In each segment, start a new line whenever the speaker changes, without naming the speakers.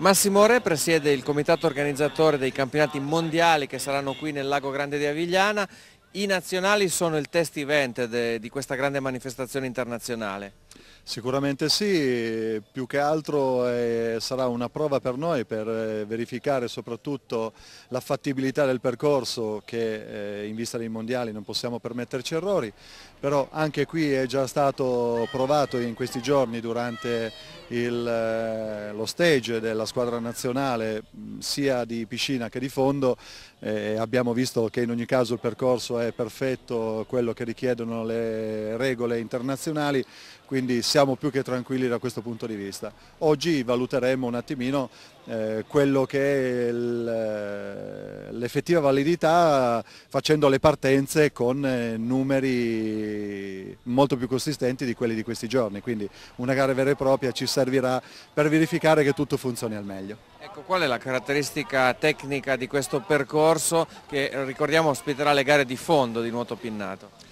Massimo Re presiede il comitato organizzatore dei campionati mondiali che saranno qui nel Lago Grande di Avigliana. I nazionali sono il test event de, di questa grande manifestazione internazionale.
Sicuramente sì, più che altro eh, sarà una prova per noi per eh, verificare soprattutto la fattibilità del percorso che eh, in vista dei mondiali non possiamo permetterci errori, però anche qui è già stato provato in questi giorni durante il, eh, lo stage della squadra nazionale sia di piscina che di fondo, eh, abbiamo visto che in ogni caso il percorso è perfetto, quello che richiedono le regole internazionali, quindi se siamo più che tranquilli da questo punto di vista. Oggi valuteremo un attimino eh, quello che è eh, l'effettiva validità facendo le partenze con eh, numeri molto più consistenti di quelli di questi giorni, quindi una gara vera e propria ci servirà per verificare che tutto funzioni al meglio.
Ecco, qual è la caratteristica tecnica di questo percorso che ricordiamo ospiterà le gare di fondo di nuoto pinnato?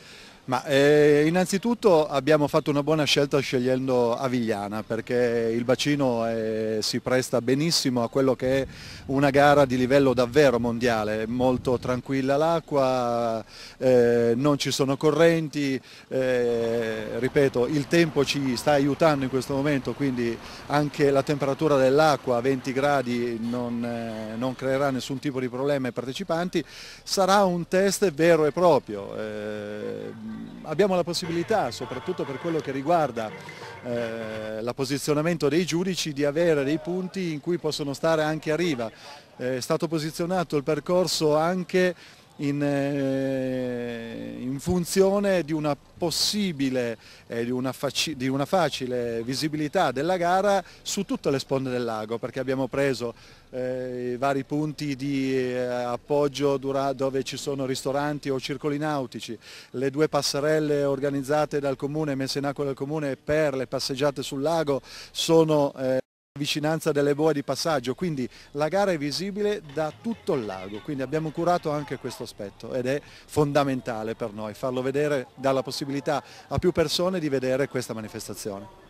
Ma eh, innanzitutto abbiamo fatto una buona scelta scegliendo Avigliana perché il bacino è, eh, si presta benissimo a quello che è una gara di livello davvero mondiale, molto tranquilla l'acqua, eh, non ci sono correnti, eh, ripeto il tempo ci sta aiutando in questo momento quindi anche la temperatura dell'acqua a 20 gradi non, eh, non, creerà nessun tipo di problema ai partecipanti, sarà un test vero e proprio eh, abbiamo la possibilità, soprattutto per quello che riguarda eh, posizionamento dei giudici, di avere dei punti in cui possono stare anche a riva. Eh, è stato posizionato il percorso anche in, eh, funzione di una possibile, eh, di, una di, una facile visibilità della gara su tutte le sponde del lago, perché abbiamo preso eh, i vari punti di eh, appoggio dove ci sono ristoranti o circoli nautici, le due passerelle organizzate dal comune, messe in acqua dal comune per le passeggiate sul lago sono eh, vicinanza delle boe di passaggio, quindi la gara è visibile da tutto il lago, quindi abbiamo curato anche questo aspetto ed è fondamentale per noi farlo vedere, dà la possibilità a più persone di vedere questa manifestazione.